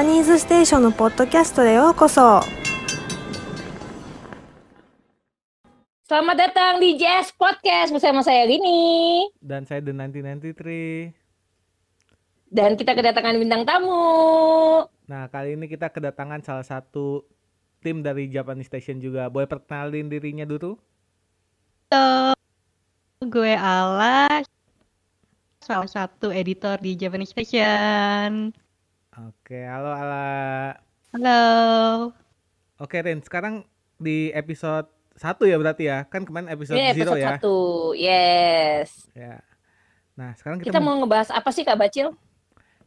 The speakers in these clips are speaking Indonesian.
パニーズステーションのポッドキャストへようこそ。Selamat datang di Jazz Podcast bersama saya Rini dan saya The Nanti Nanti Tri. Dan kita kedatangan bintang tamu. Nah kali ini kita kedatangan salah satu tim dari Japanese Station juga. Boleh perkenalin dirinya dulu? Halo, gue Ala, salah satu editor di Japanese Station. Oke, halo Ala. Halo. Oke Rin, sekarang di episode satu ya berarti ya? Kan kemarin episode yeah, zero episode ya? Satu, yes. Ya. Nah sekarang kita, kita mau ngebahas apa sih Kak Bacil?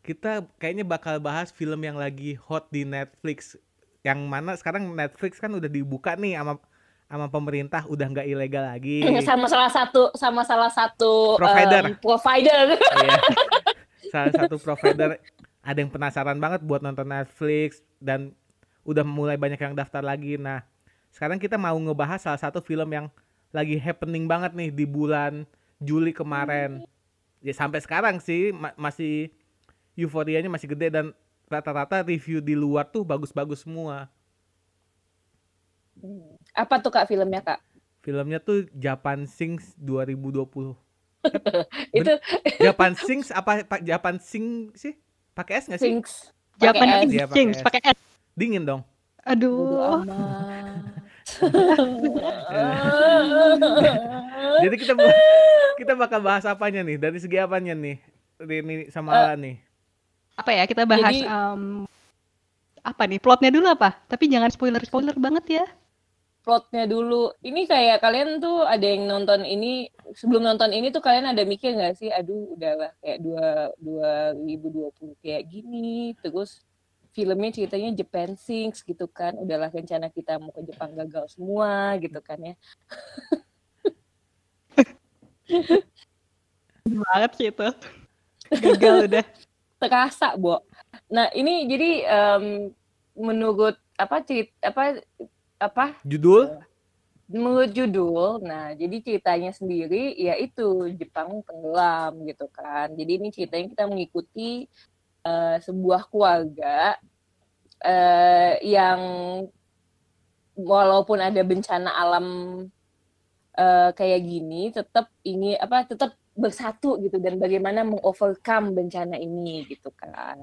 Kita kayaknya bakal bahas film yang lagi hot di Netflix. Yang mana sekarang Netflix kan udah dibuka nih sama sama pemerintah udah nggak ilegal lagi. Sama salah satu sama salah satu provider. Um, provider. Iya. salah satu provider ada yang penasaran banget buat nonton Netflix dan udah mulai banyak yang daftar lagi. Nah, sekarang kita mau ngebahas salah satu film yang lagi happening banget nih di bulan Juli kemarin. Ya sampai sekarang sih ma masih euforianya masih gede dan rata-rata review di luar tuh bagus-bagus semua. Apa tuh Kak filmnya, Kak? Filmnya tuh Japan Sings 2020. itu Japan Sings apa Japan Sing sih? Pakai es nggak sih? Jinx. Japan Jinx, iya, pakai es. Dingin dong. Aduh. Jadi kita kita bakal bahas apanya nih? Dari segi apanya nih? ini sama uh, nih. Apa ya? Kita bahas Jadi, um, apa nih? Plotnya dulu apa? Tapi jangan spoiler-spoiler banget ya plotnya dulu. Ini kayak kalian tuh ada yang nonton ini sebelum nonton ini tuh kalian ada mikir nggak sih, aduh udahlah kayak dua dua ribu dua puluh kayak gini, terus filmnya ceritanya Japan Sings gitu kan, udahlah rencana kita mau ke Jepang gagal semua gitu kan ya. banget sih itu gagal udah terasa bo nah ini jadi um, menurut apa cerita apa apa? Judul? Menurut judul, nah jadi ceritanya sendiri yaitu Jepang tenggelam gitu kan. Jadi ini ceritanya kita mengikuti uh, sebuah keluarga uh, yang walaupun ada bencana alam uh, kayak gini tetap ini apa tetap bersatu gitu dan bagaimana mengovercome bencana ini gitu kan.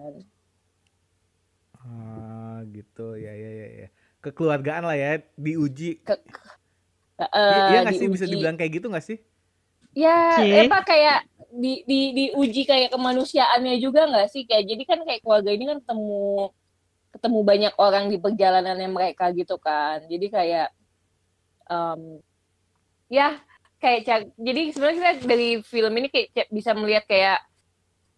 Ah, gitu ya ya ya ya kekeluargaan lah ya diuji Ke, uh, iya nggak sih bisa dibilang kayak gitu gak sih ya okay. apa eh, kayak di di diuji kayak kemanusiaannya juga gak sih kayak jadi kan kayak keluarga ini kan ketemu ketemu banyak orang di perjalanannya mereka gitu kan jadi kayak um, ya kayak jadi sebenarnya dari film ini kayak bisa melihat kayak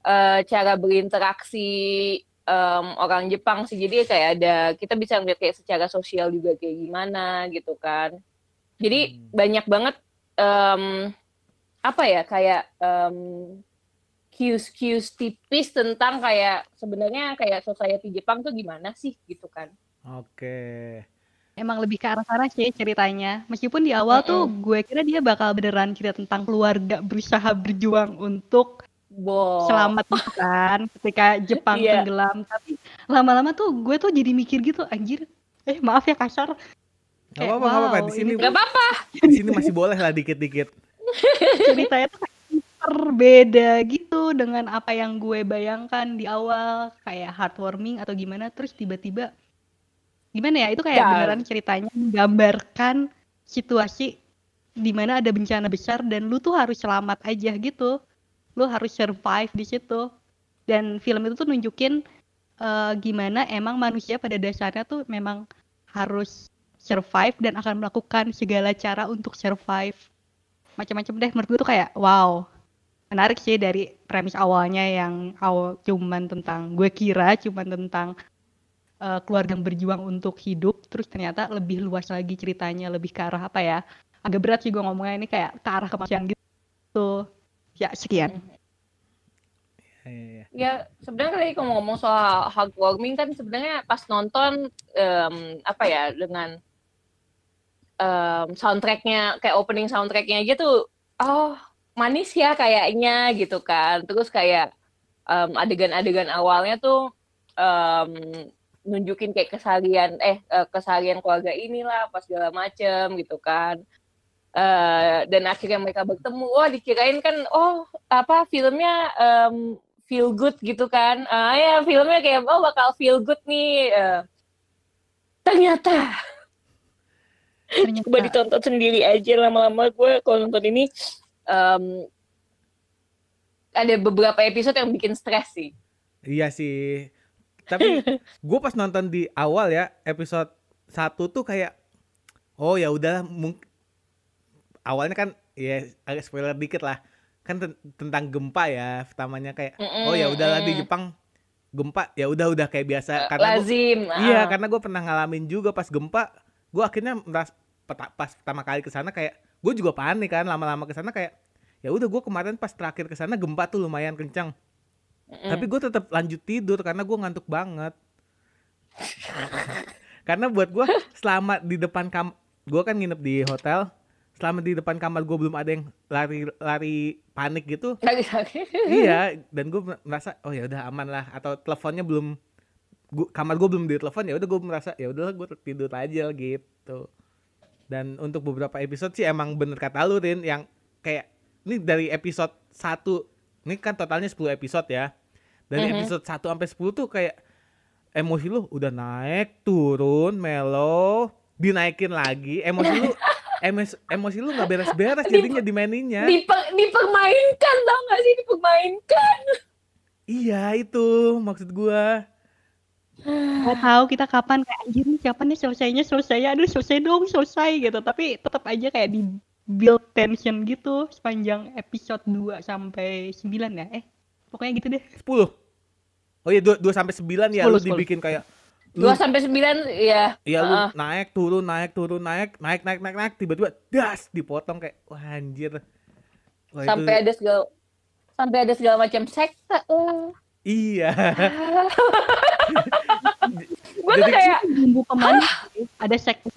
uh, cara berinteraksi um, orang Jepang sih jadi ya kayak ada kita bisa ngeliat kayak secara sosial juga kayak gimana gitu kan jadi hmm. banyak banget um, apa ya kayak um, cues-cues tipis tentang kayak sebenarnya kayak society Jepang tuh gimana sih gitu kan oke okay. Emang lebih ke arah sana sih ceritanya. Meskipun di awal mm -hmm. tuh gue kira dia bakal beneran cerita tentang keluarga berusaha berjuang untuk Wow. Selamat gitu kan ketika Jepang yeah. tenggelam. Tapi lama-lama tuh gue tuh jadi mikir gitu anjir. Eh maaf ya kasar. Gak apa-apa, wow, apa-apa. Di sini gak apa-apa. Di sini masih boleh lah dikit-dikit. Ceritanya tuh berbeda gitu dengan apa yang gue bayangkan di awal kayak heartwarming atau gimana terus tiba-tiba gimana ya itu kayak ya. beneran ceritanya menggambarkan situasi di mana ada bencana besar dan lu tuh harus selamat aja gitu lu harus survive di situ dan film itu tuh nunjukin uh, gimana emang manusia pada dasarnya tuh memang harus survive dan akan melakukan segala cara untuk survive macam-macam deh menurut gue tuh kayak wow menarik sih dari premis awalnya yang awal cuman tentang gue kira cuman tentang uh, keluarga yang berjuang untuk hidup terus ternyata lebih luas lagi ceritanya lebih ke arah apa ya agak berat sih gue ngomongnya ini kayak ke arah kemanusiaan gitu ya sekian ya, ya sebenarnya tadi kalau ngomong soal heartwarming warming kan sebenarnya pas nonton um, apa ya dengan um, soundtracknya kayak opening soundtracknya aja tuh oh manis ya kayaknya gitu kan terus kayak adegan adegan-adegan awalnya tuh um, nunjukin kayak kesalian eh, eh kesalian keluarga inilah pas segala macem gitu kan Uh, dan akhirnya mereka bertemu, wah dikirain kan, oh apa filmnya um, feel good gitu kan, ah uh, ya filmnya kayak oh bakal feel good nih, uh, ternyata Ternyata. coba ditonton sendiri aja lama-lama gue kalau nonton ini um, ada beberapa episode yang bikin stres sih iya sih tapi gue pas nonton di awal ya episode satu tuh kayak oh ya udahlah awalnya kan ya agak spoiler dikit lah kan tentang gempa ya pertamanya kayak mm -mm, oh ya udahlah mm. di Jepang gempa ya udah udah kayak biasa karena lazim iya, ah. gua, iya karena gue pernah ngalamin juga pas gempa gue akhirnya meras pas pertama kali ke sana kayak gue juga panik kan lama-lama ke sana kayak ya udah gue kemarin pas terakhir ke sana gempa tuh lumayan kencang mm. tapi gue tetap lanjut tidur karena gue ngantuk banget karena buat gue selamat di depan kam gue kan nginep di hotel selama di depan kamar gue belum ada yang lari lari panik gitu iya dan gue merasa oh ya udah aman lah atau teleponnya belum gua, kamar gue belum ditelepon ya udah gue merasa ya udah gue tidur aja gitu dan untuk beberapa episode sih emang bener kata lu Rin yang kayak ini dari episode satu ini kan totalnya 10 episode ya dari mm -hmm. episode 1 sampai 10 tuh kayak emosi lu udah naik turun melo dinaikin lagi emosi lu emosi, emosi lu nggak beres-beres jadinya dimaininnya diper, dipermainkan tau gak sih dipermainkan iya itu maksud gua Gak tahu kita kapan kayak anjir nih kapan nih selesainya selesai aduh selesai dong selesai gitu tapi tetap aja kayak di build tension gitu sepanjang episode 2 sampai 9 ya eh pokoknya gitu deh 10 oh iya 2, sampai 9 ya 10, lu dibikin kayak dua sampai sembilan ya iya uh. lu naik turun naik turun naik naik naik naik naik tiba-tiba das dipotong kayak wah anjir wah, sampai itu... ada segala sampai ada segala macam sekte uh. iya gua tuh kayak bumbu kemana ada sekte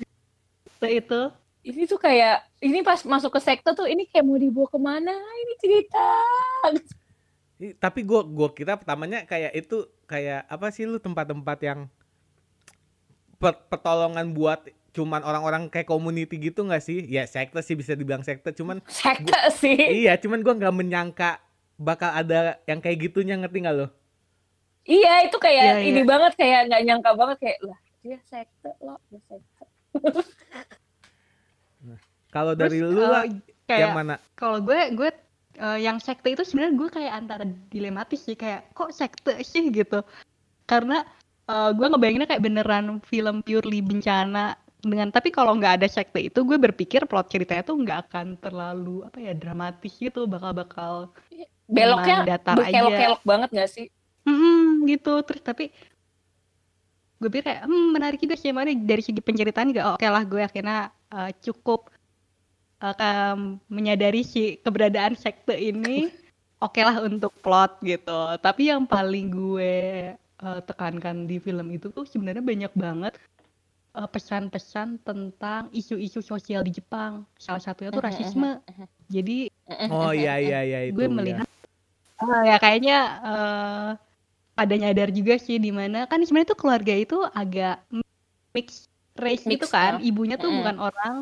itu ini tuh kayak ini pas masuk ke sekte tuh ini kayak mau dibawa kemana ini cerita tapi gua gua kira pertamanya kayak itu kayak apa sih lu tempat-tempat yang per pertolongan buat cuman orang-orang kayak community gitu nggak sih? Ya sekte sih bisa dibilang sekte, cuman sekte gua, sih. Iya, cuman gua nggak menyangka bakal ada yang kayak gitunya ngerti nggak lo? Iya, itu kayak iya, iya. ini iya. banget kayak nggak nyangka banget kayak lah dia sekte lo, dia sekte. Nah, kalau dari lu eh, kayak, yang mana? Kalau gue gue uh, yang sekte itu sebenarnya gue kayak antara dilematis sih kayak kok sekte sih gitu. Karena uh, eh, gue ngebayanginnya kayak beneran film purely bencana dengan tapi kalau nggak ada sekte itu gue berpikir plot ceritanya tuh nggak akan terlalu apa ya dramatis gitu bakal bakal beloknya datar kelok-kelok banget nggak sih hmm, gitu terus tapi gue pikir kayak hmm, menarik juga sih mana dari segi penceritaan gak oke okay lah gue akhirnya uh, eh, cukup uh, um, menyadari si keberadaan sekte ini oke okay lah untuk plot gitu tapi yang paling gue uh, tekankan di film itu tuh sebenarnya banyak banget pesan eh, pesan-pesan tentang isu-isu sosial di Jepang. Salah satunya tuh rasisme. Jadi Oh iya iya iya itu. Gue iya. melihat ya, uh, ya kayaknya uh, eh, ada nyadar juga sih di mana kan sebenarnya tuh keluarga itu agak mix race gitu kan. Oh. Ibunya tuh bukan orang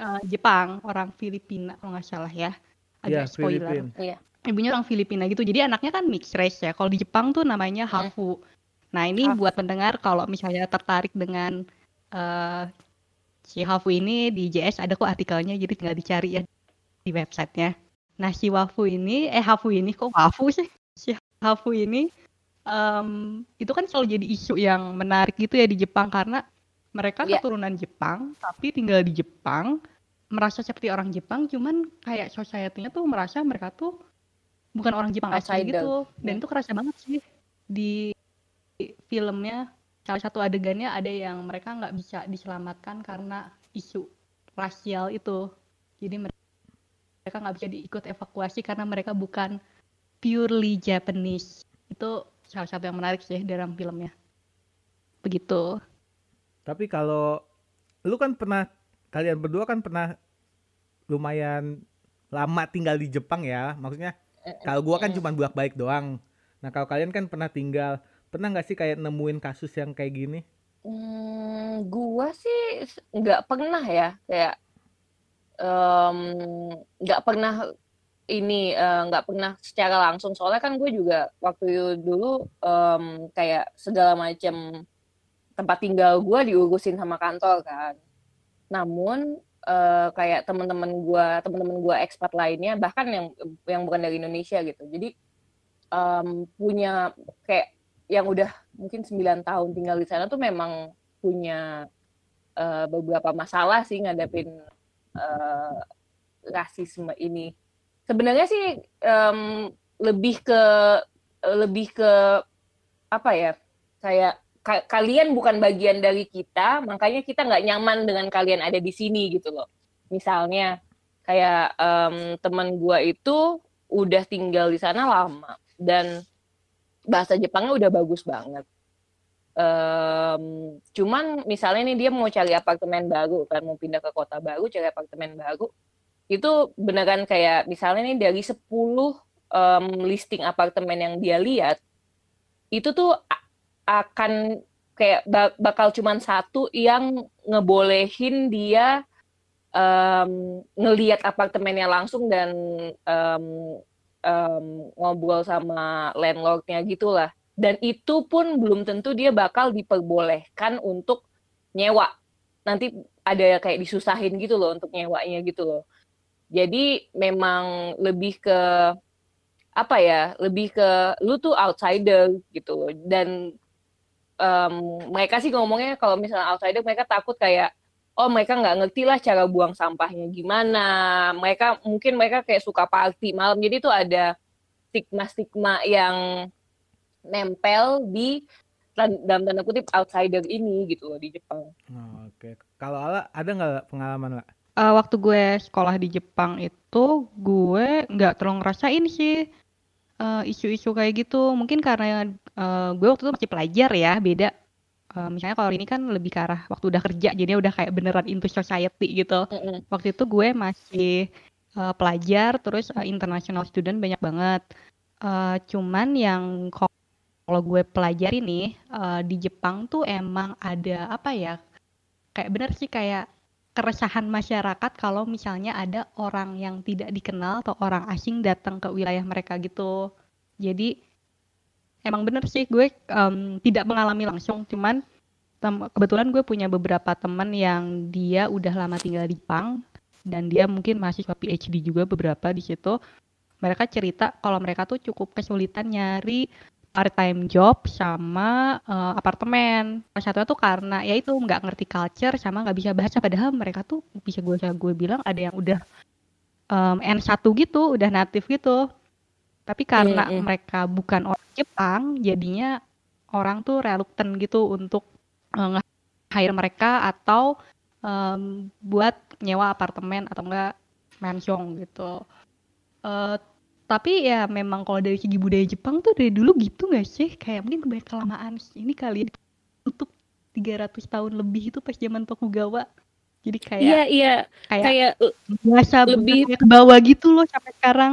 uh, Jepang, orang Filipina kalau nggak salah ya. Agak ya, spoiler. Filipin. Iya ibunya orang Filipina gitu. Jadi anaknya kan mix race ya. Kalau di Jepang tuh namanya iya. hafu. Nah, ini hafu. buat pendengar kalau misalnya tertarik dengan uh, si hafu ini di JS ada kok artikelnya jadi tinggal dicari ya di websitenya. Nah, si hafu ini eh hafu ini kok hafu sih? Si hafu ini um, itu kan selalu jadi isu yang menarik gitu ya di Jepang karena mereka yeah. keturunan Jepang tapi tinggal di Jepang merasa seperti orang Jepang cuman kayak society-nya tuh merasa mereka tuh bukan orang Jepang asli gitu dan yeah. Hmm. itu kerasa banget sih di filmnya salah satu adegannya ada yang mereka nggak bisa diselamatkan karena isu rasial itu jadi mereka nggak bisa diikut evakuasi karena mereka bukan purely Japanese itu salah satu yang menarik sih dalam filmnya begitu tapi kalau lu kan pernah kalian berdua kan pernah lumayan lama tinggal di Jepang ya maksudnya Eh, kalau gua kan cuma buat baik doang. Nah, kalau kalian kan pernah tinggal, pernah nggak sih kayak nemuin kasus yang kayak gini? Hmm, gua sih nggak pernah ya, kayak nggak um, pernah ini eh, nggak uh, pernah secara langsung soalnya kan gue juga waktu dulu um, kayak segala macam tempat tinggal gue diurusin sama kantor kan namun uh, kayak teman-teman gue teman-teman gue ekspat lainnya bahkan yang yang bukan dari Indonesia gitu jadi um, punya kayak yang udah mungkin 9 tahun tinggal di sana tuh memang punya uh, beberapa masalah sih ngadapin uh, eh, rasisme ini sebenarnya sih um, lebih ke lebih ke apa ya kayak ka kalian bukan bagian dari kita, makanya kita nggak nyaman dengan kalian ada di sini gitu loh. Misalnya kayak um, teman gua itu udah tinggal di sana lama dan bahasa Jepangnya udah bagus banget. Um, cuman misalnya nih dia mau cari apartemen baru kan mau pindah ke kota baru cari apartemen baru itu beneran kayak misalnya nih dari 10 um, listing apartemen yang dia lihat itu tuh akan kayak bakal cuman satu yang ngebolehin dia um, ngelihat apartemennya langsung dan um, um, ngobrol sama landlordnya gitulah dan itu pun belum tentu dia bakal diperbolehkan untuk nyewa nanti ada kayak disusahin gitu loh untuk nyewanya gitu loh jadi memang lebih ke apa ya lebih ke lu tuh outsider gitu loh dan um, mereka sih ngomongnya kalau misalnya outsider mereka takut kayak oh mereka nggak ngerti lah cara buang sampahnya gimana mereka mungkin mereka kayak suka party malam jadi itu ada stigma-stigma yang nempel di dalam tanda kutip outsider ini gitu loh di Jepang. Oh, Oke, okay. kalau Ala ada nggak pengalaman lah? Eh, uh, waktu gue sekolah di Jepang itu gue nggak terlalu ngerasain sih isu eh, isu-isu kayak gitu mungkin karena, uh, gue waktu itu masih pelajar ya beda, uh, misalnya kalau ini kan lebih ke arah waktu udah kerja jadi udah kayak beneran into society gitu. Waktu itu gue masih, uh, pelajar terus, uh, international student banyak banget, uh, cuman yang kalau gue pelajari nih, uh, di Jepang tuh emang ada apa ya, kayak bener sih kayak keresahan masyarakat kalau misalnya ada orang yang tidak dikenal atau orang asing datang ke wilayah mereka gitu. Jadi emang bener sih gue um, tidak mengalami langsung, cuman kebetulan gue punya beberapa teman yang dia udah lama tinggal di Pang dan dia mungkin masih mahasiswa PhD juga beberapa di situ. Mereka cerita kalau mereka tuh cukup kesulitan nyari part time job sama uh, apartemen. Salah satunya tuh karena ya itu nggak ngerti culture sama nggak bisa bahasa padahal mereka tuh bisa gue bisa gue bilang ada yang udah um, N1 gitu, udah natif gitu. Tapi iya, karena yeah, yeah. mereka bukan orang Jepang, jadinya orang tuh reluctant gitu untuk eh, nge-hire mereka atau um, buat nyewa apartemen atau enggak mansion gitu. Uh, tapi ya memang kalau dari segi budaya Jepang tuh dari dulu gitu gak sih kayak mungkin kebanyakan kelamaan ini kali ya, untuk 300 tahun lebih itu pas zaman Tokugawa jadi kayak iya iya kayak, kayak biasa lebih ke bawah gitu loh sampai sekarang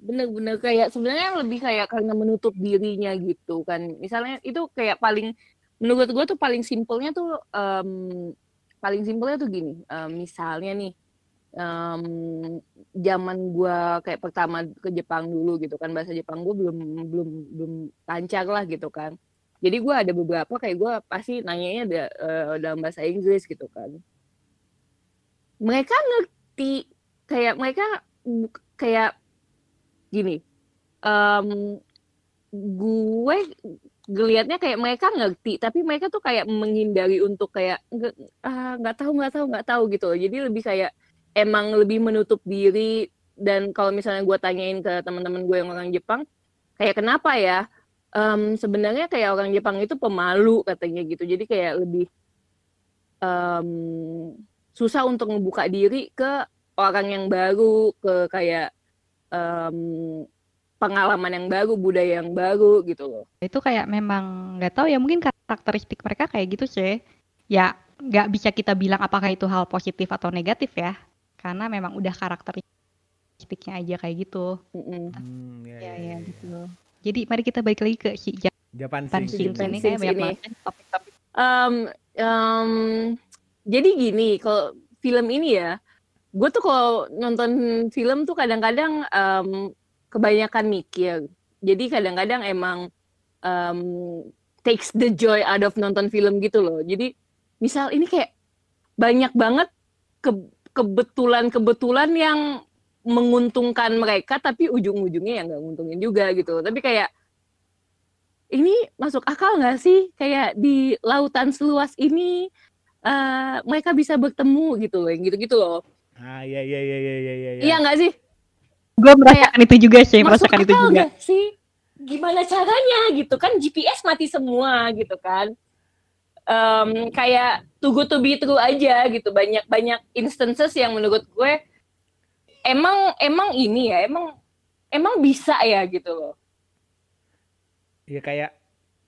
bener-bener kayak sebenarnya lebih kayak karena menutup dirinya gitu kan misalnya itu kayak paling menurut gue tuh paling simpelnya tuh um, paling simpelnya tuh gini um, misalnya nih um, zaman gue kayak pertama ke Jepang dulu gitu kan bahasa Jepang gue belum belum belum lancar lah gitu kan jadi gue ada beberapa kayak gue pasti nanyanya da, uh, eh, dalam bahasa Inggris gitu kan mereka ngerti kayak mereka kayak gini um, gue geliatnya kayak mereka ngerti tapi mereka tuh kayak menghindari untuk kayak ah, nggak uh, tahu nggak tahu nggak tahu gitu loh jadi lebih kayak emang lebih menutup diri dan kalau misalnya gue tanyain ke teman-teman gue yang orang Jepang kayak kenapa ya um, sebenarnya kayak orang Jepang itu pemalu katanya gitu jadi kayak lebih um, susah untuk membuka diri ke orang yang baru ke kayak um, pengalaman yang baru budaya yang baru gitu loh itu kayak memang nggak tahu ya mungkin karakteristik mereka kayak gitu sih ya nggak bisa kita bilang apakah itu hal positif atau negatif ya karena memang udah karakteristiknya aja kayak gitu. Hmm, iya, ya, iya, ya, ya, ya, gitu. Jadi mari kita balik lagi ke si Japan, Japan Um, um, jadi gini, kalau film ini ya, gue tuh kalau nonton film tuh kadang-kadang um, kebanyakan mikir. Jadi kadang-kadang emang um, takes the joy out of nonton film gitu loh. Jadi misal ini kayak banyak banget ke kebetulan-kebetulan yang menguntungkan mereka tapi ujung-ujungnya yang nggak nguntungin juga gitu tapi kayak ini masuk akal nggak sih kayak di lautan seluas ini uh, mereka bisa bertemu gitu loh yang gitu-gitu loh ah iya iya iya iya iya iya iya, iya nggak sih gue merasakan kayak, itu juga sih merasakan itu juga sih gimana caranya gitu kan GPS mati semua gitu kan um, kayak too good to be true aja gitu banyak banyak instances yang menurut gue emang emang ini ya emang emang bisa ya gitu loh ya kayak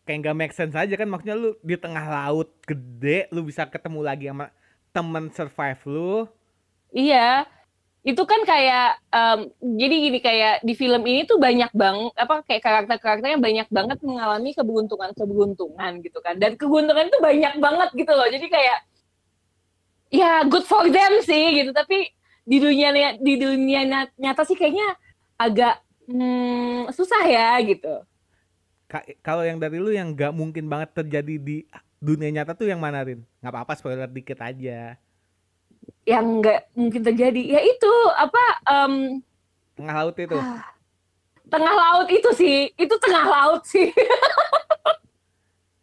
kayak nggak make sense aja kan maksudnya lu di tengah laut gede lu bisa ketemu lagi sama temen survive lu iya itu kan kayak um, jadi gini kayak di film ini tuh banyak bang apa kayak karakter-karakternya banyak banget mengalami keberuntungan-keberuntungan gitu kan dan keberuntungan itu banyak banget gitu loh jadi kayak ya good for them sih gitu tapi di dunia di dunia nyata sih kayaknya agak hmm, susah ya gitu kalau yang dari lu yang nggak mungkin banget terjadi di dunia nyata tuh yang mana Rin? Nggak apa-apa spoiler dikit aja yang nggak mungkin terjadi ya itu apa um, tengah laut itu ah, tengah laut itu sih itu tengah laut sih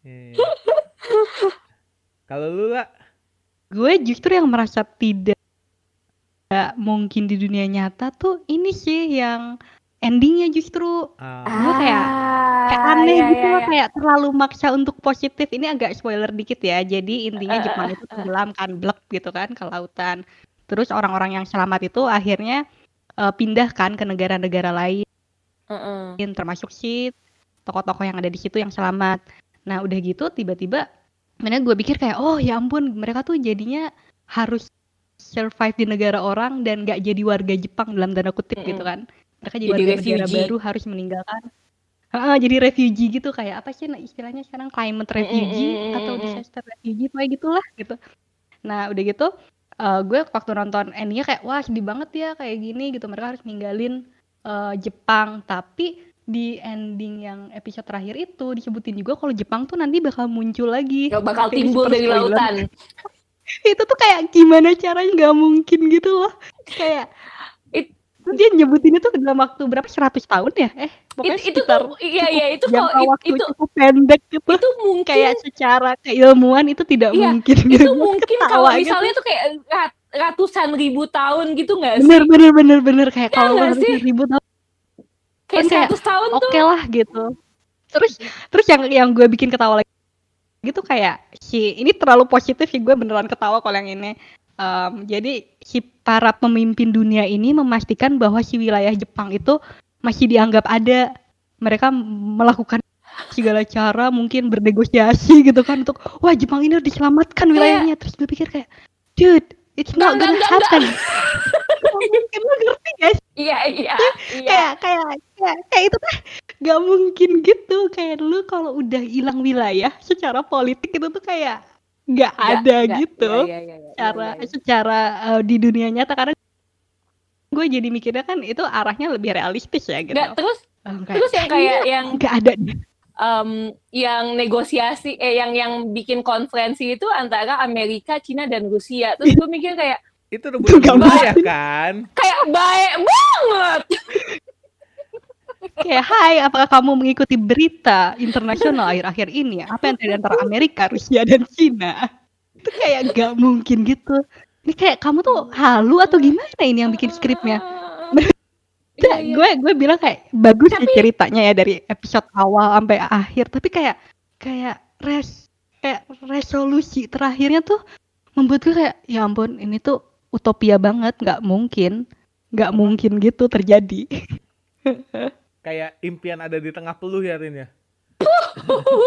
iya, iya. kalau lu lah gue justru yang merasa tidak tidak mungkin di dunia nyata tuh ini sih yang endingnya justru uh. Ah. gue kayak kayak ah, aneh ya, gitu ya, loh ya. kayak terlalu maksa untuk positif ini agak spoiler dikit ya jadi intinya eh, eh, Jepang eh, itu tenggelam kan blek gitu kan ke lautan terus orang-orang yang selamat itu akhirnya uh, pindahkan ke negara-negara lain uh, uh. termasuk si tokoh-tokoh yang ada di situ yang selamat nah udah gitu tiba-tiba mana gue pikir kayak oh ya ampun mereka tuh jadinya harus survive di negara orang dan gak jadi warga Jepang dalam tanda kutip mm -hmm. gitu kan mereka jadi, jadi warga negara baru harus meninggalkan jadi refugee gitu kayak apa sih istilahnya sekarang climate refugee mm -hmm. atau disaster refugee kayak gitulah gitu. Nah udah gitu, uh, gue waktu nonton endingnya kayak, "Wah sedih banget ya kayak gini," gitu, mereka harus ninggalin, uh, Jepang. Tapi di ending yang episode terakhir itu disebutin juga kalau Jepang tuh nanti bakal muncul lagi, Gak bakal tapi timbul dari lautan. Itu tuh kayak gimana caranya nggak mungkin gitu loh, kayak dia nyebutin itu dalam waktu berapa 100 tahun ya? Eh, pokoknya itu, sekitar itu, iya iya itu kalau waktu itu cukup pendek gitu. Itu mungkin kayak secara keilmuan itu tidak iya, mungkin. Itu gitu. mungkin kalau misalnya itu tuh kayak ratusan ribu tahun gitu nggak sih? Bener bener bener bener kayak ya, kalau ratusan ribu tahun. Kayak kan seratus tahun okay tuh. Oke lah gitu. Terus terus yang yang gue bikin ketawa lagi gitu kayak si ini terlalu positif sih gue beneran ketawa kalau yang ini Um, jadi si para pemimpin dunia ini memastikan bahwa si wilayah Jepang itu masih dianggap ada. Mereka melakukan segala cara mungkin bernegosiasi gitu kan untuk wah Jepang ini harus diselamatkan iya. wilayahnya. Terus gue pikir kayak, dude, it's not gak, gonna happen. Mungkin lo ngerti guys? Iya iya, iya. Kayak kayak kayak kayak itu tuh gak mungkin gitu. Kayak lu kalau udah hilang wilayah secara politik itu tuh kayak nggak ada gak, iya, gitu ya, ya, ya, cara iya. secara uh, di dunia nyata karena gue jadi mikirnya kan itu arahnya lebih realistis ya gitu gak, terus oh, okay. terus yang kayak yang nggak ada um, yang negosiasi eh yang yang bikin konferensi itu antara Amerika, Cina dan Rusia terus gue mikir kayak itu rebut ya kan kayak baik banget Kayak, hai, apakah kamu mengikuti berita internasional akhir-akhir ini? Ya? Apa yang terjadi antara Amerika, Rusia, dan Cina? Itu kayak gak mungkin gitu. Ini kayak kamu tuh halu atau gimana ini yang bikin skripnya? Iya, iya, gue gue bilang kayak bagus tapi, sih ceritanya ya dari episode awal sampai akhir tapi kayak kayak res kayak resolusi terakhirnya tuh membuat gue kayak ya ampun ini tuh utopia banget nggak mungkin nggak mungkin gitu terjadi kayak impian ada di tengah peluh ya Rin ya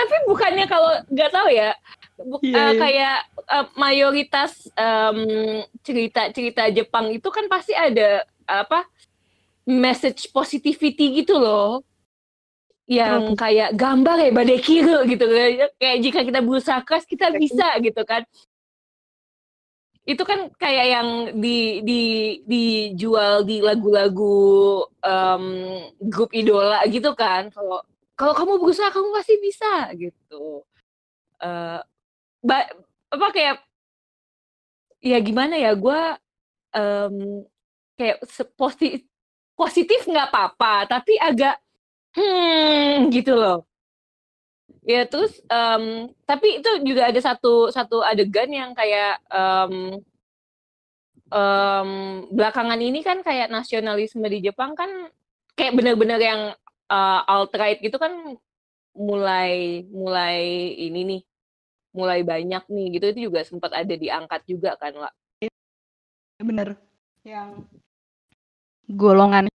tapi bukannya kalau nggak tahu ya bu, yeah, iya, uh, iya. kayak uh, mayoritas um, cerita-cerita Jepang itu kan pasti ada apa message positivity gitu loh yang hmm. kayak gambar ya badai kiru gitu kan. kayak jika kita berusaha keras kita iya, bisa gitu kan itu kan kayak yang di di dijual di lagu-lagu um, grup idola gitu kan kalau kalau kamu berusaha kamu pasti bisa gitu uh, apa kayak ya gimana ya gue um, kayak positif positif nggak apa-apa tapi agak hmm gitu loh ya terus um, tapi itu juga ada satu satu adegan yang kayak um, um, belakangan ini kan kayak nasionalisme di Jepang kan kayak benar-benar yang uh, eh, alt right gitu kan mulai mulai ini nih mulai banyak nih gitu itu juga sempat ada diangkat juga kan lah iya, bener yang golongan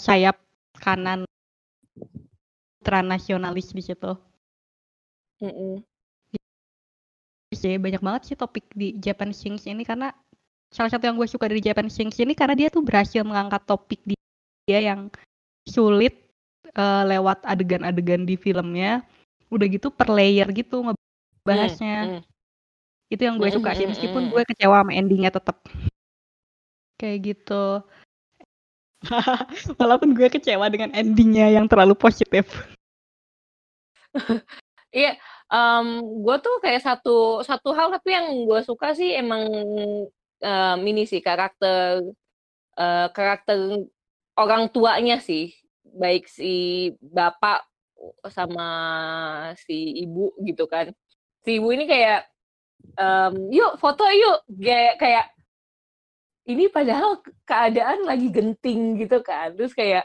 sayap kanan transnasionalis di situ Mhm. Jadi iya banyak banget sih topik di Japan Sings ini karena salah satu yang gue suka dari Japan Sings ini karena dia tuh berhasil mengangkat topik di dia yang sulit uh, lewat adegan-adegan di filmnya. Udah gitu per layer gitu ngebahasnya. Mm, mm. Itu yang gue suka sih mm, mm, meskipun mm, gue kecewa sama endingnya tetap. Kayak gitu. Walaupun gue kecewa dengan endingnya yang terlalu positif. Iya, um, gue tuh kayak satu satu hal tapi yang gue suka sih emang um, ini sih karakter uh, karakter orang tuanya sih, baik si bapak sama si ibu gitu kan. Si ibu ini kayak um, yuk foto yuk kayak kayak ini padahal keadaan lagi genting gitu kan. Terus kayak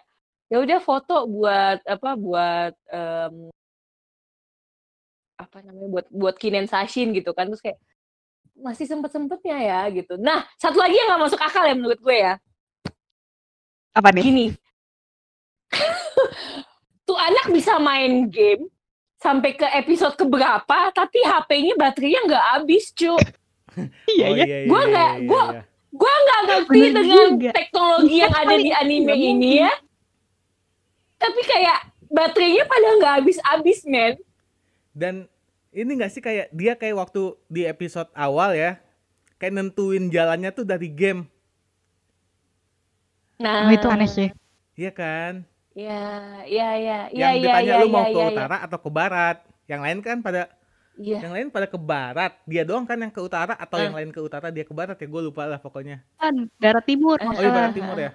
ya udah foto buat apa buat um, apa namanya buat buat kinen sashin gitu kan terus kayak masih sempet sempetnya ya gitu nah satu lagi yang nggak masuk akal ya menurut gue ya apa nih ini tuh anak bisa main game sampai ke episode keberapa tapi HP-nya baterainya nggak habis cu iya, oh, ya? iya iya gue iya, nggak gue iya, gue nggak ngerti Bener dengan juga. teknologi yang ada di anime ini ya tapi kayak baterainya pada nggak habis habis men dan ini gak sih kayak dia kayak waktu di episode awal ya kayak nentuin jalannya tuh dari game nah oh, itu aneh sih iya kan iya iya iya ya, yang ya, ditanya ya, lu ya, mau ya, ke ya, utara ya. atau ke barat yang lain kan pada Yeah. yang lain pada ke barat dia doang kan yang ke utara atau uh. yang ah. lain ke utara dia ke barat ya gue lupa lah pokoknya kan darat timur ah, oh iya barat ah, timur ya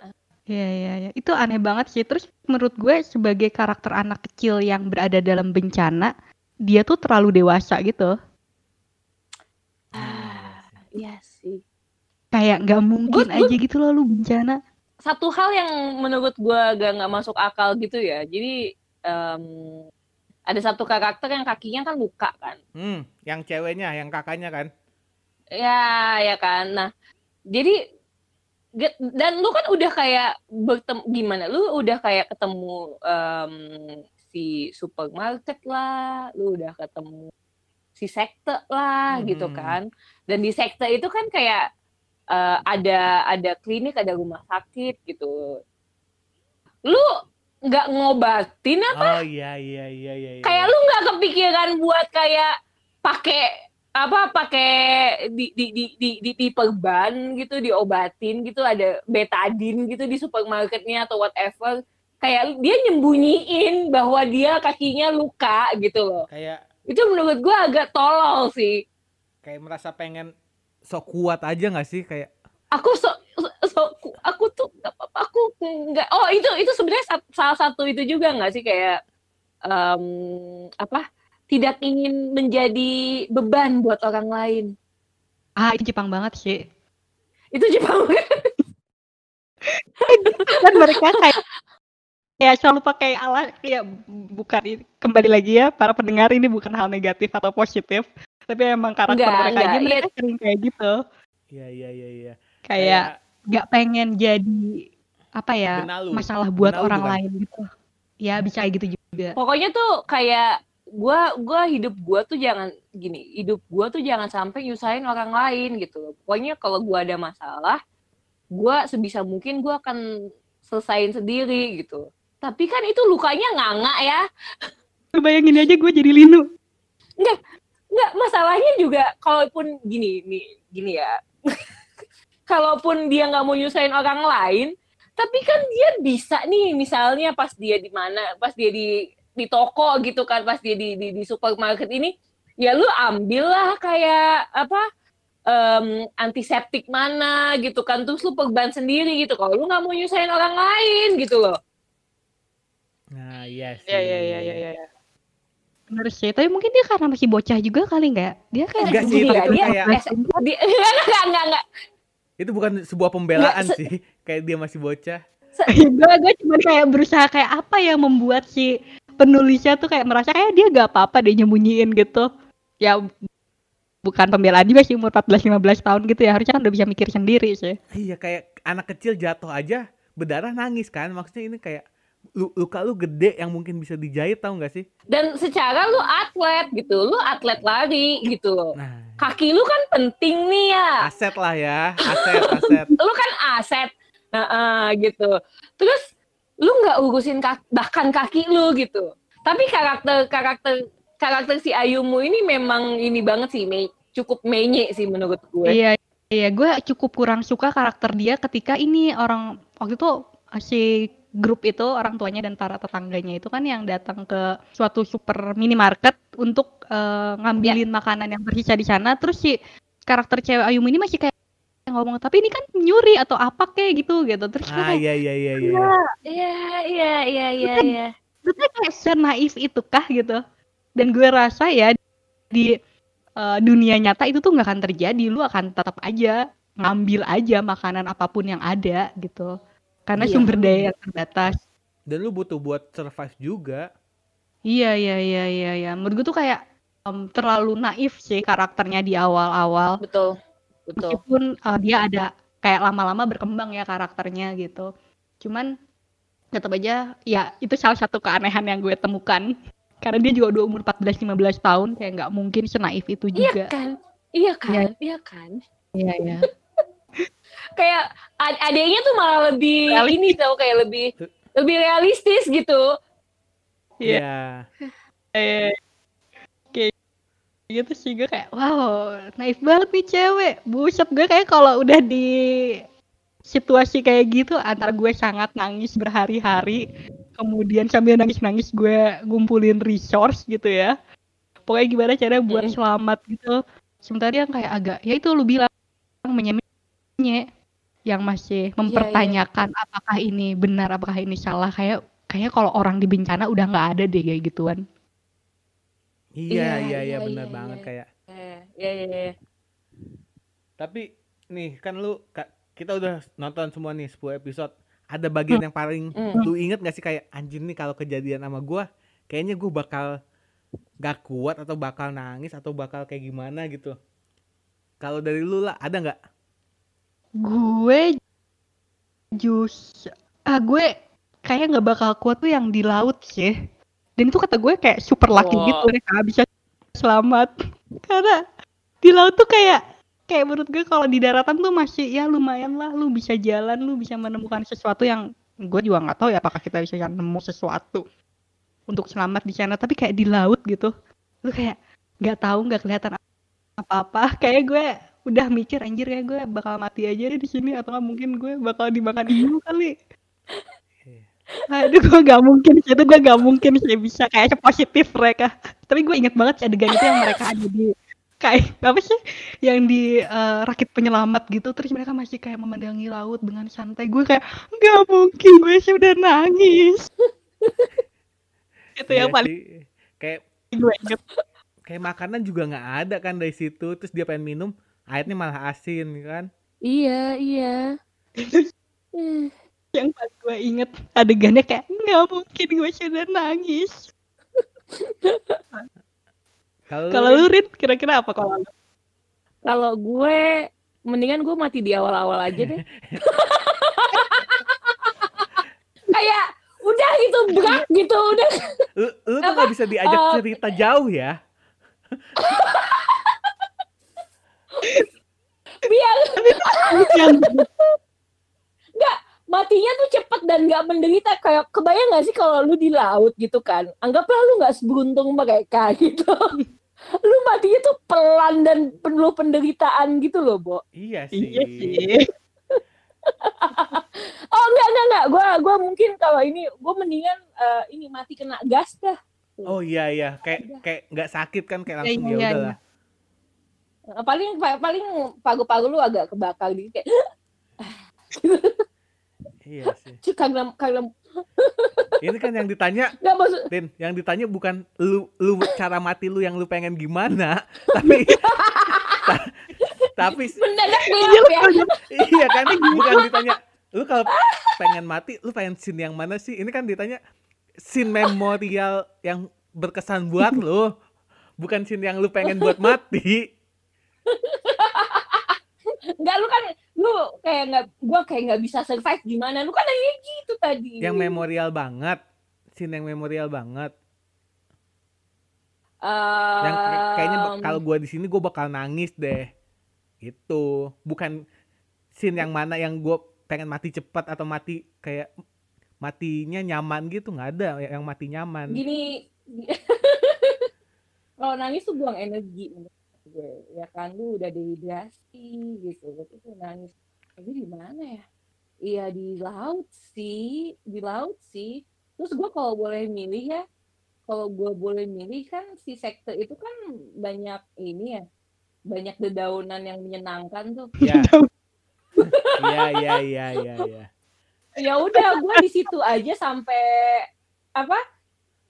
Iya, iya, iya. Itu aneh banget sih. Terus menurut gue sebagai karakter anak kecil yang berada dalam bencana, dia tuh terlalu dewasa gitu. Ah, iya sih. Kayak nggak mungkin good, aja good. gitu loh lu bencana. Satu hal yang menurut gue agak nggak masuk akal gitu ya. Jadi um, ada satu karakter yang kakinya kan luka kan. Hmm, yang ceweknya, yang kakaknya kan. Ya, ya kan. Nah, jadi dan lu kan udah kayak bertemu gimana? Lu udah kayak ketemu um, si supermarket lah, lu udah ketemu si sekte lah hmm. gitu kan. Dan di sekte itu kan kayak uh, ada ada klinik, ada rumah sakit gitu. Lu nggak ngobatin apa? Oh iya iya iya iya. iya. Kayak lu nggak kepikiran buat kayak pakai apa pakai di di di di di diperban gitu diobatin gitu ada betadin gitu di supermarketnya atau whatever kayak dia nyembunyiin bahwa dia kakinya luka gitu loh kayak itu menurut gue agak tolol sih kayak merasa pengen sok kuat aja nggak sih kayak aku sok so, so, aku tuh gak apa-apa aku nggak oh itu itu sebenarnya salah satu itu juga nggak sih kayak um, apa tidak ingin menjadi beban buat orang lain ah itu Jepang banget sih itu Jepang banget kan mereka kayak ya selalu pakai alat ya bukan kembali lagi ya para pendengar ini bukan hal negatif atau positif tapi emang karakter enggak, mereka enggak, aja mereka iya. sering kayak gitu iya iya iya iya kayak nggak pengen jadi apa ya benalu. masalah buat benalu orang bukan. lain gitu ya bisa gitu juga pokoknya tuh kayak gue gua hidup gue tuh jangan gini hidup gue tuh jangan sampai nyusahin orang lain gitu pokoknya kalau gue ada masalah gue sebisa mungkin gue akan selesain sendiri gitu tapi kan itu lukanya nganga ya. Bayangin aja gue jadi linu. Enggak, enggak masalahnya juga kalaupun gini nih gini ya. kalaupun dia nggak mau nyusahin orang lain, tapi kan dia bisa nih misalnya pas dia di mana, pas dia di di toko gitu kan, pas dia di di, di supermarket ini, ya lu ambillah kayak apa um, antiseptik mana gitu kan terus lu pegban sendiri gitu kalau lu nggak mau nyusahin orang lain gitu loh Nah, iya, iya sih. Iya, iya, iya, iya, iya ya Bener sih, tapi mungkin dia karena masih bocah juga kali nggak? Ya? Dia kayak enggak sih, itu dia, kayak... dia enggak, enggak, enggak. Itu bukan sebuah pembelaan nggak, sih, kayak dia masih bocah. Enggak, gue cuma kayak berusaha kayak apa yang membuat si penulisnya tuh kayak merasa kayak dia gak apa-apa deh nyembunyiin gitu. Ya bukan pembelaan juga sih umur 14-15 tahun gitu ya harusnya kan udah bisa mikir sendiri sih. Iya kayak anak kecil jatuh aja berdarah nangis kan maksudnya ini kayak lu, luka lu gede yang mungkin bisa dijahit tau gak sih? Dan secara lu atlet gitu, lu atlet lari gitu loh. Nah. Kaki lu kan penting nih ya. Aset lah ya, aset, aset. lu kan aset, nah, uh, gitu. Terus lu nggak urusin kaki, bahkan kaki lu gitu. Tapi karakter karakter karakter si Ayumu ini memang ini banget sih, cukup menye sih menurut gue. Iya, iya, gue cukup kurang suka karakter dia ketika ini orang waktu itu si grup itu orang tuanya dan para tetangganya itu kan yang datang ke suatu super minimarket untuk uh, ngambilin yeah. makanan yang tersisa di sana terus si karakter cewek Ayumi ini masih kayak ngomong tapi ini kan nyuri atau apa kayak gitu gitu terus ah, iya iya iya iya iya iya iya iya itu iya, kan iya. kayak naif itu kah gitu dan gue rasa ya di uh, dunia nyata itu tuh nggak akan terjadi lu akan tetap aja ngambil aja makanan apapun yang ada gitu karena iya. sumber daya yang terbatas dan lu butuh buat survive juga iya iya iya iya iya menurut gue tuh kayak um, terlalu naif sih karakternya di awal-awal betul betul meskipun uh, dia ada kayak lama-lama berkembang ya karakternya gitu cuman tetap aja ya itu salah satu keanehan yang gue temukan karena dia juga udah umur 14-15 tahun kayak nggak mungkin senaif itu iya juga kan? iya ya. kan iya kan iya, iya kan iya iya kayak ad adanya tuh malah lebih realistis. ini tau kayak lebih lebih realistis gitu. Iya. Yeah. Iya. yeah. Kayak gitu sih gue kayak wow naif banget nih cewek. Buset gue kayak kalau udah di situasi kayak gitu antar gue sangat nangis berhari-hari kemudian sambil nangis-nangis gue ngumpulin resource gitu ya pokoknya gimana cara buat selamat gitu sementara yang kayak agak ya itu lu bilang menyenye yang masih iya, iya. mempertanyakan yeah, yeah. apakah ini benar, apakah ini salah. Kayak kayaknya kalau orang di bencana udah nggak ada deh kayak gituan. Iya, iya, iya, iya benar yeah, banget yeah. kayak. Eh, iya, iya, iya. Tapi nih kan lu kita udah nonton semua nih 10 episode. Ada bagian yang paling hmm. lu inget gak sih kayak anjir nih kalau kejadian sama gua, kayaknya gua bakal gak kuat atau bakal nangis atau bakal kayak gimana gitu. Kalau dari lu lah ada nggak? gue jus ah gue kayak nggak bakal kuat tuh yang di laut sih dan itu kata gue kayak super lucky wow. Oh. gitu karena bisa selamat karena di laut tuh kayak kayak menurut gue kalau di daratan tuh masih ya lumayan lah lu bisa jalan lu bisa menemukan sesuatu yang gue juga nggak tahu ya apakah kita bisa nemu sesuatu untuk selamat di sana tapi kayak di laut gitu lu kayak nggak tahu nggak kelihatan apa-apa kayak gue udah mikir anjir ya gue bakal mati aja deh di sini atau gak mungkin gue bakal dimakan ibu kali iya. aduh gue gak mungkin sih itu gue gak mungkin sih bisa kayaknya positif mereka tapi gue inget banget adegan itu yang mereka ada di kayak apa sih yang di uh, rakit penyelamat gitu terus mereka masih kayak memandangi laut dengan santai gue kayak gak mungkin gue sih udah nangis itu ya, yang iya paling kayak gue inget kayak makanan juga nggak ada kan dari situ terus dia pengen minum airnya malah asin kan iya iya yang pas gue inget adegannya kayak nggak mungkin gue sudah nangis kalau lu Rin kira-kira apa kalau kalau gue mendingan gue mati di awal-awal aja deh kayak udah gitu berat gitu udah lu, lu tuh nggak bisa diajak cerita oh. jauh ya biar nggak matinya tuh cepet dan nggak menderita kayak kebayang nggak sih kalau lu di laut gitu kan anggaplah lu nggak seberuntung mereka gitu lu matinya tuh pelan dan penuh penderitaan gitu loh bo iya sih iya sih oh enggak enggak enggak gue gua mungkin kalau ini gue mendingan uh, ini mati kena gas dah oh iya iya kayak kayak nggak sakit kan kayak langsung iya, iya, ya iya. udahlah Eh, paling paling pagu-pagu lu agak kebakal gitu kayak iya sih kagak kagak ini kan yang ditanya Nggak, maksud... Din, yang ditanya bukan lu lu cara mati lu yang lu pengen gimana tapi ta, tapi mendadak kan, iya, gelap ya iya kan ini bukan ditanya lu kalau pengen mati lu pengen scene yang mana sih ini kan ditanya scene memorial yang berkesan buat lu bukan scene yang lu pengen buat mati Enggak lu kan lu kayak nggak gua kayak nggak bisa survive gimana lu kan kayak gitu tadi yang memorial banget scene yang memorial banget um, yang kayaknya kalau gua di sini gua bakal nangis deh itu bukan scene yang mana yang gua pengen mati cepat atau mati kayak matinya nyaman gitu nggak ada yang mati nyaman gini kalau nangis tuh buang energi menurut gue ya kan lu udah dehidrasi gitu gue tuh nangis tapi di mana ya iya di laut sih di laut sih terus gue kalau boleh milih ya kalau gue boleh milih kan si sektor itu kan banyak ini ya banyak dedaunan yang menyenangkan tuh ya ya ya ya ya ya udah gue di situ aja sampai apa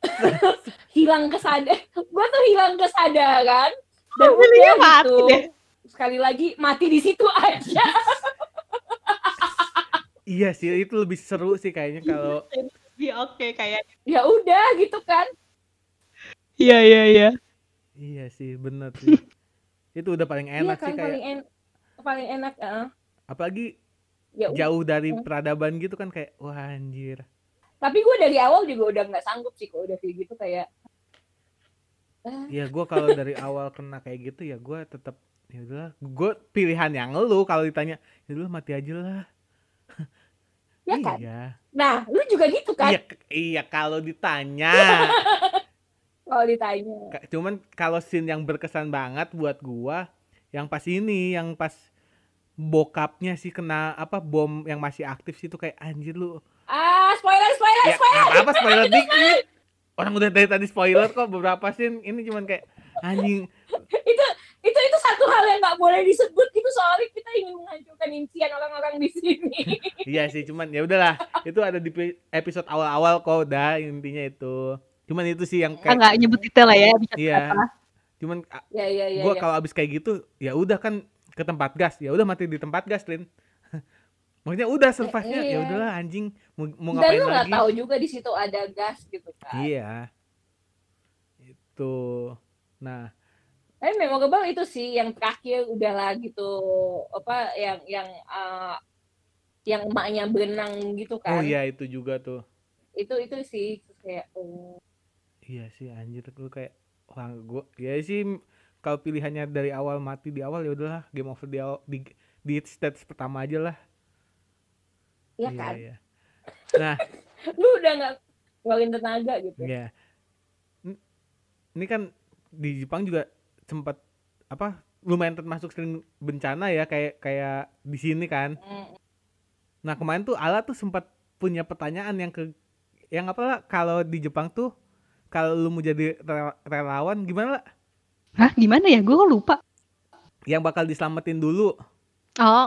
hilang kesadaran gue tuh hilang kesadaran dan oh, udah mati gitu. deh. sekali lagi mati di situ aja iya sih itu lebih seru sih kayaknya iya, kalau lebih oke okay, kayak ya udah gitu kan iya iya iya iya sih benar sih itu udah paling iya enak iya kan, sih kayak paling, en paling enak uh. apalagi ya, jauh dari uh. peradaban gitu kan kayak wah anjir tapi gue dari awal juga udah nggak sanggup sih kok udah kayak gitu kayak Eh. ya gue kalau dari awal kena kayak gitu ya gue tetap ya udah gue pilihan yang lu kalau ditanya ya udah mati aja lah ya kan iya. nah lu juga gitu kan iya, iya kalau ditanya kalau ditanya cuman kalau scene yang berkesan banget buat gue yang pas ini yang pas bokapnya sih kena apa bom yang masih aktif sih tuh kayak anjir lu ah spoiler spoiler ya, spoiler apa, apa spoiler dikit orang udah dari tadi spoiler kok beberapa scene ini cuman kayak anjing itu itu itu satu hal yang nggak boleh disebut gitu soalnya kita ingin menghancurkan impian orang-orang di sini iya sih cuman ya udahlah itu ada di episode awal-awal kok udah intinya itu cuman itu sih yang kayak nggak nyebut detail lah ya bicara. iya cuman ya, ya, ya, gue ya. kalau abis kayak gitu ya udah kan ke tempat gas ya udah mati di tempat gas Lin maksudnya udah survive nya eh, iya. ya udahlah anjing mau, mau ngapain Dan lu nggak tahu juga di situ ada gas gitu kan iya itu nah tapi memang kebal itu sih yang terakhir udahlah gitu apa yang yang uh, yang emaknya benang gitu oh kan oh iya itu juga tuh itu itu sih kayak oh. iya sih anjir tuh kayak wah gue ya sih kalau pilihannya dari awal mati di awal ya udahlah game over di awal, di di stage pertama aja lah ya kan iya, iya. nah lu udah nggak ngeluarin tenaga gitu ya ini kan di Jepang juga sempat apa lumayan termasuk sering bencana ya kayak kayak di sini kan mm. nah kemarin tuh Ala tuh sempat punya pertanyaan yang ke yang apa lah kalau di Jepang tuh kalau lu mau jadi relawan gimana lah Hah gimana ya gue lupa yang bakal diselamatin dulu oh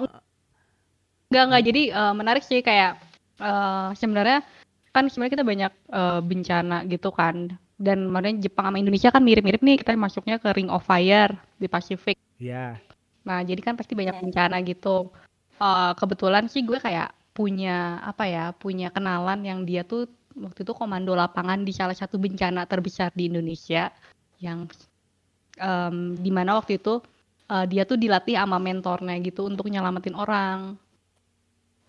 Enggak enggak jadi uh, menarik sih kayak uh, sebenarnya kan sebenarnya kita banyak uh, bencana gitu kan dan makanya Jepang sama Indonesia kan mirip-mirip nih kita masuknya ke Ring of Fire di Pasifik. Iya. Yeah. Nah jadi kan pasti banyak iya. bencana gitu. Uh, kebetulan sih gue kayak punya apa ya punya kenalan yang dia tuh waktu itu komando lapangan di salah satu bencana terbesar di Indonesia yang um, dimana waktu itu uh, dia tuh dilatih sama mentornya gitu untuk nyelamatin orang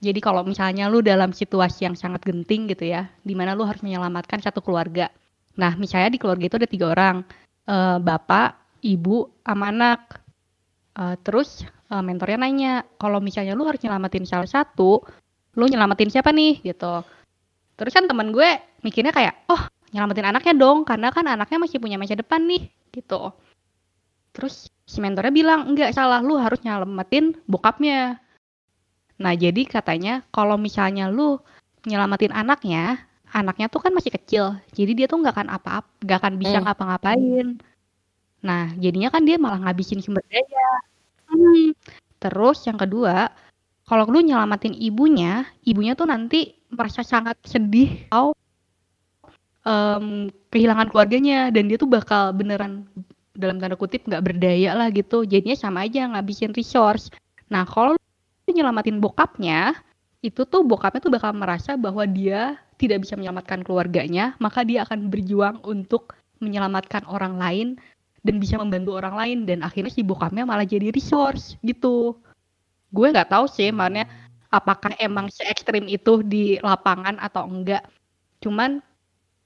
jadi kalau misalnya lu dalam situasi yang sangat genting gitu ya, dimana lu harus menyelamatkan satu keluarga. Nah, misalnya di keluarga itu ada tiga orang, uh, bapak, ibu, sama anak. Uh, terus uh, mentornya nanya, kalau misalnya lu harus nyelamatin salah satu, lu nyelamatin siapa nih gitu. Terus kan teman gue mikirnya kayak, oh nyelamatin anaknya dong, karena kan anaknya masih punya masa depan nih gitu. Terus si mentornya bilang, enggak salah, lu harus nyelamatin bokapnya Nah, jadi katanya kalau misalnya lu nyelamatin anaknya, anaknya tuh kan masih kecil. Jadi dia tuh nggak akan apa-apa, nggak akan bisa hmm. ngapa-ngapain. Nah, jadinya kan dia malah ngabisin sumber daya. Hmm. Terus yang kedua, kalau lu nyelamatin ibunya, ibunya tuh nanti merasa sangat sedih atau um, kehilangan keluarganya dan dia tuh bakal beneran dalam tanda kutip nggak berdaya lah gitu jadinya sama aja ngabisin resource nah kalau nyelamatin bokapnya, itu tuh bokapnya tuh bakal merasa bahwa dia tidak bisa menyelamatkan keluarganya, maka dia akan berjuang untuk menyelamatkan orang lain dan bisa membantu orang lain dan akhirnya si bokapnya malah jadi resource gitu. Gue nggak tahu sih makanya apakah emang se ekstrim itu di lapangan atau enggak. Cuman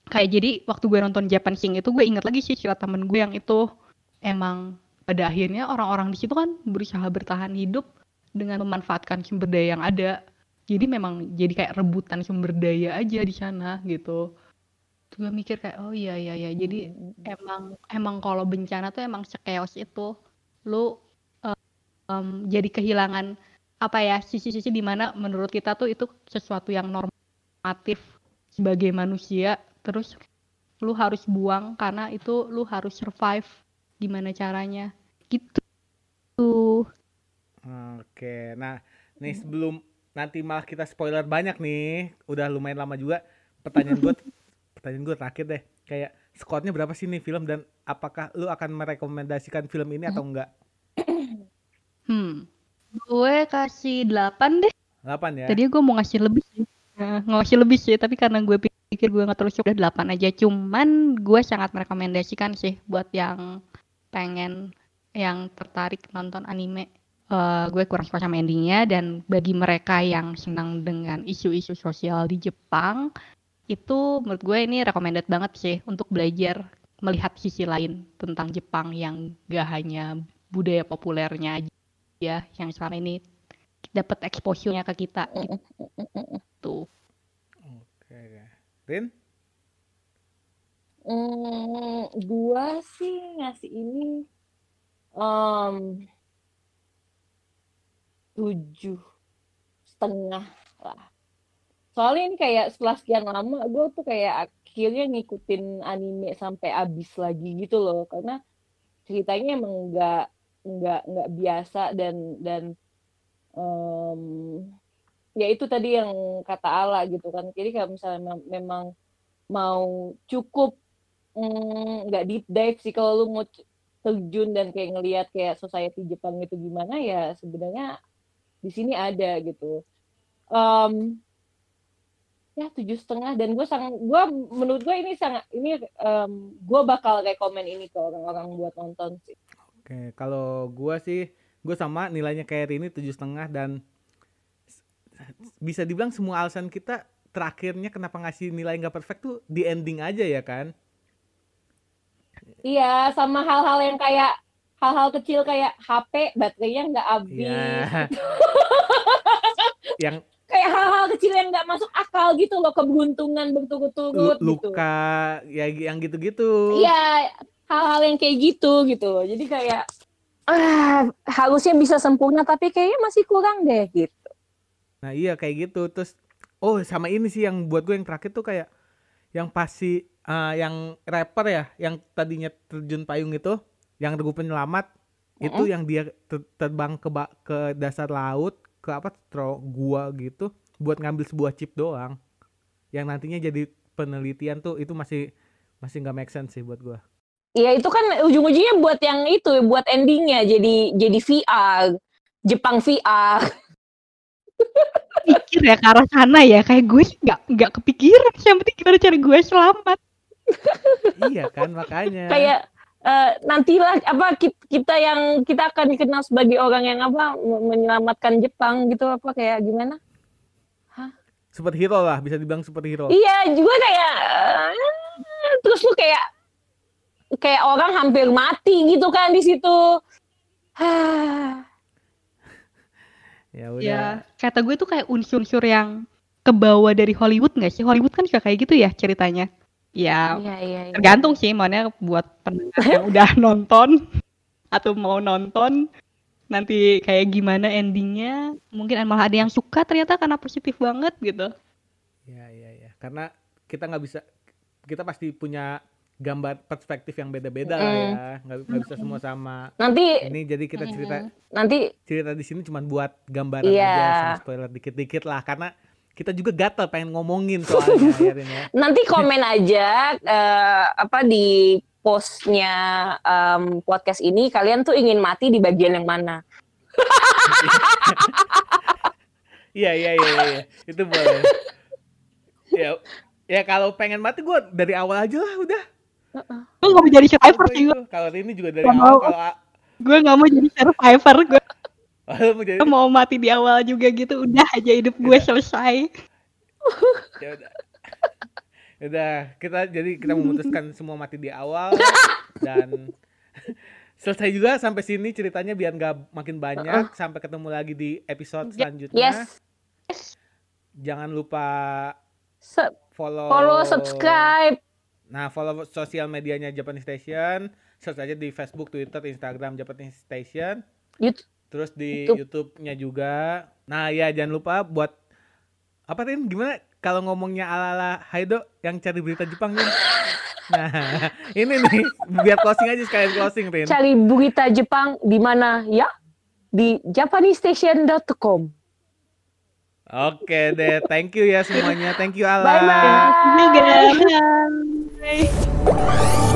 kayak jadi waktu gue nonton Japan Sing itu gue inget lagi sih cerita temen gue yang itu emang pada akhirnya orang-orang di situ kan berusaha bertahan hidup dengan memanfaatkan sumber daya yang ada jadi memang jadi kayak rebutan sumber daya aja di sana gitu Tuh juga mikir kayak oh iya iya iya jadi emang emang kalau bencana tuh emang sekeos itu lu jadi kehilangan apa ya sisi-sisi di mana menurut kita tuh itu sesuatu yang normatif sebagai manusia terus lu harus buang karena itu lu harus survive gimana caranya gitu tuh Nah, nih hmm. sebelum nanti malah kita spoiler banyak nih, udah lumayan lama juga. Pertanyaan gue, pertanyaan gue terakhir deh, kayak skornya berapa sih nih film dan apakah lu akan merekomendasikan film ini atau hmm. enggak? Hmm, gue kasih 8 deh. 8 ya? Tadi gue mau ngasih lebih sih. Eh, nggak ngasih lebih sih, tapi karena gue pikir gue nggak terlalu suka 8 aja. Cuman gue sangat merekomendasikan sih buat yang pengen yang tertarik nonton anime uh, gue kurang suka sama endingnya dan bagi mereka yang senang dengan isu-isu sosial di Jepang itu menurut gue ini recommended banget sih untuk belajar melihat sisi lain tentang Jepang yang gak hanya budaya populernya aja ya yang selama ini dapat exposure-nya ke kita gitu. Oke. Rin? Hmm, gua sih ngasih ini um, tujuh setengah lah soalnya ini kayak setelah sekian lama gue tuh kayak akhirnya ngikutin anime sampai abis lagi gitu loh karena ceritanya emang nggak nggak nggak biasa dan dan um, ya itu tadi yang kata ala gitu kan jadi kalau misalnya memang mau cukup mm, nggak mm, deep dive sih kalau lu mau terjun dan kayak ngelihat kayak society Jepang itu gimana ya sebenarnya di sini ada gitu um, ya tujuh setengah dan gue sang gue menurut gue ini sangat ini um, gue bakal rekomend ini ke orang-orang buat nonton sih oke kalau gue sih gue sama nilainya kayak ini tujuh setengah dan bisa dibilang semua alasan kita terakhirnya kenapa ngasih nilai nggak perfect tuh di ending aja ya kan iya sama hal-hal yang kayak hal-hal kecil kayak HP baterainya nggak iya. habis yeah. gitu. yang kayak hal-hal kecil yang nggak masuk akal gitu loh keberuntungan berturut-turut gitu. luka ya yang gitu-gitu iya hal-hal yang kayak gitu gitu jadi kayak ah harusnya bisa sempurna tapi kayaknya masih kurang deh gitu nah iya kayak gitu terus oh sama ini sih yang buat gue yang terakhir tuh kayak yang pasti uh, yang rapper ya yang tadinya terjun payung itu yang regu penyelamat mm-hmm. itu yang dia ter- terbang ke ke dasar laut ke apa tro gua gitu buat ngambil sebuah chip doang yang nantinya jadi penelitian tuh itu masih masih nggak make sense sih buat gua Iya itu kan ujung-ujungnya buat yang itu buat endingnya jadi jadi VR Jepang VR pikir ya ke arah sana ya kayak gue sih nggak nggak kepikiran yang penting gimana cara gue selamat iya kan makanya kayak nanti eh, nantilah apa kita yang kita akan dikenal sebagai orang yang apa menyelamatkan Jepang gitu apa kayak gimana? Hah? Seperti hero lah, bisa dibilang seperti hero. Iya, juga kayak uh, terus lu kayak kayak orang hampir mati gitu kan di situ. Ya, ya udah. Ya, kata gue tuh kayak unsur-unsur yang kebawa dari Hollywood nggak sih? Hollywood kan juga kayak gitu ya ceritanya. Ya, ya, ya, ya. tergantung sih mana buat pendengar yang udah nonton atau mau nonton nanti kayak gimana endingnya mungkin malah ada yang suka ternyata karena positif banget gitu ya ya ya karena kita nggak bisa kita pasti punya gambar perspektif yang beda-beda mm. lah ya nggak, nggak bisa semua sama nanti ini jadi kita cerita nanti cerita di sini cuma buat gambaran yeah. aja sama spoiler dikit-dikit lah karena kita juga gatel pengen ngomongin soalnya Nanti komen aja uh, apa di postnya um, podcast ini kalian tuh ingin mati di bagian yang mana? Iya iya iya iya itu boleh. ya ya kalau pengen mati gue dari awal aja lah udah. Gue gak mau jadi survivor sih Kalau ini juga dari awal. Kalau gue gak mau jadi survivor gue. Oh, mau mati di awal juga gitu udah aja hidup gue udah. selesai ya udah ya udah kita jadi kita memutuskan semua mati di awal dan selesai juga sampai sini ceritanya biar nggak makin banyak uh -uh. sampai ketemu lagi di episode ya, selanjutnya yes. yes. jangan lupa follow follow subscribe nah follow sosial medianya Japanese Station search aja di Facebook Twitter Instagram Japanese Station YouTube Terus di YouTube. YouTube-nya juga. Nah, ya jangan lupa buat apa tadi gimana kalau ngomongnya ala-ala Haido yang cari berita Jepang nih. Nah, ini nih biar closing aja sekalian closing Rin. Cari berita Jepang di mana ya? Di japanistation.com. Oke deh, thank you ya semuanya. Thank you Ala. Bye bye. Bye.